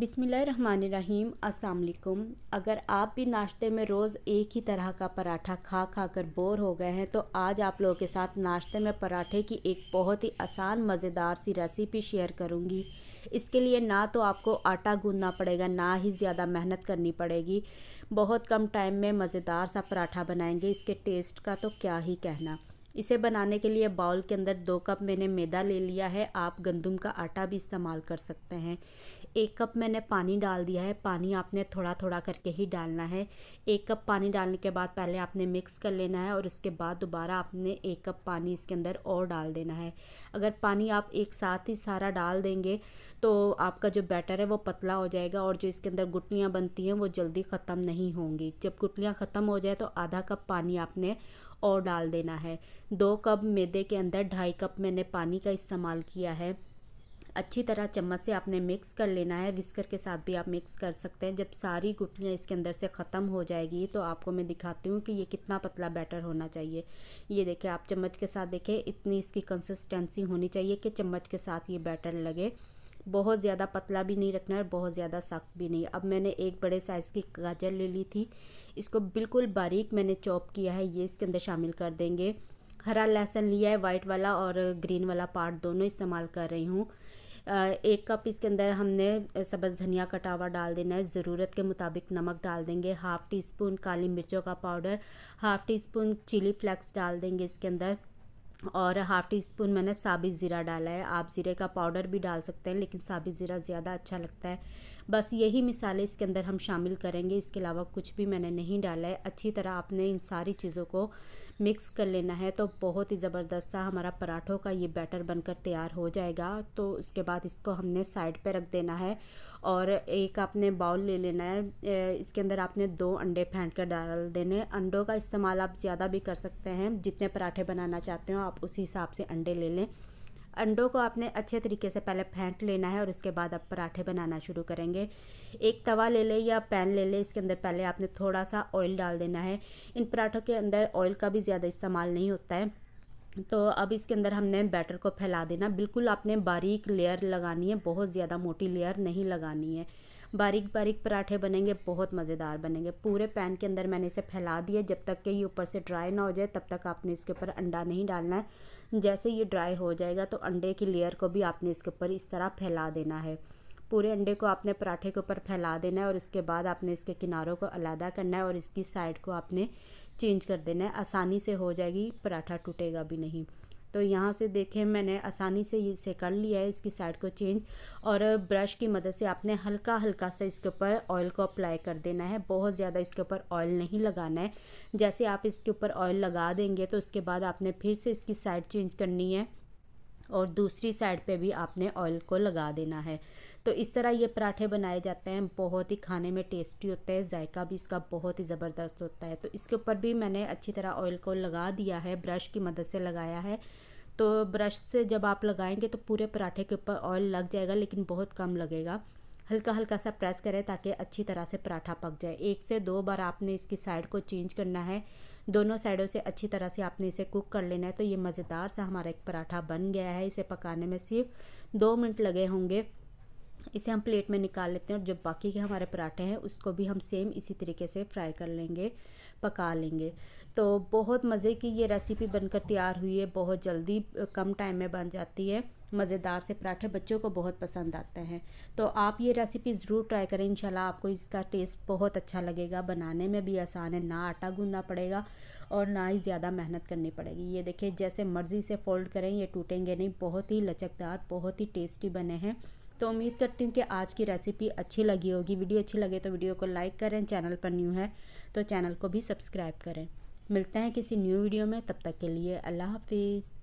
बिसमीम अस्सलाम अगर आप भी नाश्ते में रोज़ एक ही तरह का पराठा खा खा कर बोर हो गए हैं तो आज आप लोगों के साथ नाश्ते में पराठे की एक बहुत ही आसान मज़ेदार सी रेसिपी शेयर करूँगी इसके लिए ना तो आपको आटा गूंदना पड़ेगा ना ही ज़्यादा मेहनत करनी पड़ेगी बहुत कम टाइम में मज़ेदार सा पराठा बनाएंगे इसके टेस्ट का तो क्या ही कहना इसे बनाने के लिए बाउल के अंदर दो कप मैंने मैदा ले लिया है आप गंदम का आटा भी इस्तेमाल कर सकते हैं एक कप मैंने पानी डाल दिया है पानी आपने थोड़ा थोड़ा करके ही डालना है एक कप पानी डालने के बाद पहले आपने मिक्स कर लेना है और उसके बाद दोबारा आपने एक कप पानी इसके अंदर और डाल देना है अगर पानी आप एक साथ ही सारा डाल देंगे तो आपका जो बैटर है वो पतला हो जाएगा और जो इसके अंदर गुटलियाँ बनती हैं वो जल्दी ख़त्म नहीं होंगी जब गुटलियाँ ख़त्म हो जाए तो आधा कप पानी आपने और डाल देना है दो कप मैदे के अंदर ढाई कप मैंने पानी का इस्तेमाल किया है अच्छी तरह चम्मच से आपने मिक्स कर लेना है विस्कर के साथ भी आप मिक्स कर सकते हैं जब सारी गुटलियाँ इसके अंदर से ख़त्म हो जाएगी तो आपको मैं दिखाती हूँ कि ये कितना पतला बैटर होना चाहिए ये देखें आप चम्मच के साथ देखें इतनी इसकी कंसिस्टेंसी होनी चाहिए कि चम्मच के साथ ये बैटर लगे बहुत ज़्यादा पतला भी नहीं रखना है बहुत ज़्यादा सख्त भी नहीं अब मैंने एक बड़े साइज़ की गाजर ले ली थी इसको बिल्कुल बारीक मैंने चॉप किया है ये इसके अंदर शामिल कर देंगे हरा लहसुन लिया है वाइट वाला और ग्रीन वाला पार्ट दोनों इस्तेमाल कर रही हूँ एक कप इसके अंदर हमने सब्ज़ धनिया कटा हुआ डाल देना है ज़रूरत के मुताबिक नमक डाल देंगे हाफ़ टी स्पून काली मिर्चों का powder half teaspoon chilli flakes डाल देंगे इसके अंदर और हाफ़ टी स्पून मैंने साबित ज़ीरा डाला है आप ज़ीरे का पाउडर भी डाल सकते हैं लेकिन साबित ज़ीरा ज़्यादा अच्छा लगता है बस यही मिसालें इसके अंदर हम शामिल करेंगे इसके अलावा कुछ भी मैंने नहीं डाला है अच्छी तरह आपने इन सारी चीज़ों को मिक्स कर लेना है तो बहुत ही ज़बरदस्त सा हमारा पराठों का ये बैटर बनकर तैयार हो जाएगा तो उसके बाद इसको हमने साइड पर रख देना है और एक आपने बाउल ले लेना है इसके अंदर आपने दो अंडे फेंट कर डाल देने अंडों का इस्तेमाल आप ज़्यादा भी कर सकते हैं जितने पराठे बनाना चाहते हो आप उसी हिसाब से अंडे ले लें अंडों को आपने अच्छे तरीके से पहले फेंट लेना है और उसके बाद आप पराठे बनाना शुरू करेंगे एक तवा ले लें या पैन ले लें इसके अंदर पहले आपने थोड़ा सा ऑयल डाल देना है इन पराठों के अंदर ऑयल का भी ज़्यादा इस्तेमाल नहीं होता है तो अब इसके अंदर हमने बैटर को फैला देना बिल्कुल आपने बारीक लेयर लगानी है बहुत ज़्यादा मोटी लेयर नहीं लगानी है बारीक बारीक पराठे बनेंगे बहुत मज़ेदार बनेंगे पूरे पैन के अंदर मैंने इसे फैला दिया जब तक कि ये ऊपर से ड्राई ना हो जाए तब तक आपने इसके ऊपर अंडा नहीं डालना है जैसे ये ड्राई हो जाएगा तो अंडे की लेयर को भी आपने इसके ऊपर इस तरह फैला देना है पूरे अंडे को आपने पराठे के ऊपर फैला देना है और उसके बाद आपने इसके किनारों को अलहदा करना है और इसकी साइड को आपने चेंज कर देना है आसानी से हो जाएगी पराठा टूटेगा भी नहीं तो यहाँ से देखें मैंने आसानी से इसे कर लिया है इसकी साइड को चेंज और ब्रश की मदद से आपने हल्का हल्का सा इसके ऊपर ऑयल को अप्लाई कर देना है बहुत ज़्यादा इसके ऊपर ऑयल नहीं लगाना है जैसे आप इसके ऊपर ऑयल लगा देंगे तो उसके बाद आपने फिर से इसकी साइड चेंज करनी है और दूसरी साइड पे भी आपने ऑयल को लगा देना है तो इस तरह ये पराठे बनाए जाते हैं बहुत ही खाने में टेस्टी होते हैं जायका भी इसका बहुत ही ज़बरदस्त होता है तो इसके ऊपर भी मैंने अच्छी तरह ऑयल को लगा दिया है ब्रश की मदद से लगाया है तो ब्रश से जब आप लगाएंगे तो पूरे पराठे के ऊपर ऑयल लग जाएगा लेकिन बहुत कम लगेगा हल्का हल्का सा प्रेस करें ताकि अच्छी तरह से पराठा पक जाए एक से दो बार आपने इसकी साइड को चेंज करना है दोनों साइडों से अच्छी तरह से आपने इसे कुक कर लेना है तो ये मज़ेदार सा हमारा एक पराठा बन गया है इसे पकाने में सिर्फ दो मिनट लगे होंगे इसे हम प्लेट में निकाल लेते हैं और जो बाकी के हमारे पराठे हैं उसको भी हम सेम इसी तरीके से फ्राई कर लेंगे पका लेंगे तो बहुत मज़े की ये रेसिपी बनकर तैयार हुई है बहुत जल्दी कम टाइम में बन जाती है मज़ेदार से पराठे बच्चों को बहुत पसंद आते हैं तो आप ये रेसिपी ज़रूर ट्राई करें इंशाल्लाह आपको इसका टेस्ट बहुत अच्छा लगेगा बनाने में भी आसान है ना आटा गूंदना पड़ेगा और ना ही ज़्यादा मेहनत करनी पड़ेगी ये देखिए जैसे मर्ज़ी से फ़ोल्ड करें ये टूटेंगे नहीं बहुत ही लचकदार बहुत ही टेस्टी बने हैं तो उम्मीद करती हूँ कि आज की रेसिपी अच्छी लगी होगी वीडियो अच्छी लगे तो वीडियो को लाइक करें चैनल पर न्यू है तो चैनल को भी सब्सक्राइब करें मिलते हैं किसी न्यू वीडियो में तब तक के लिए अल्लाह हाफिज़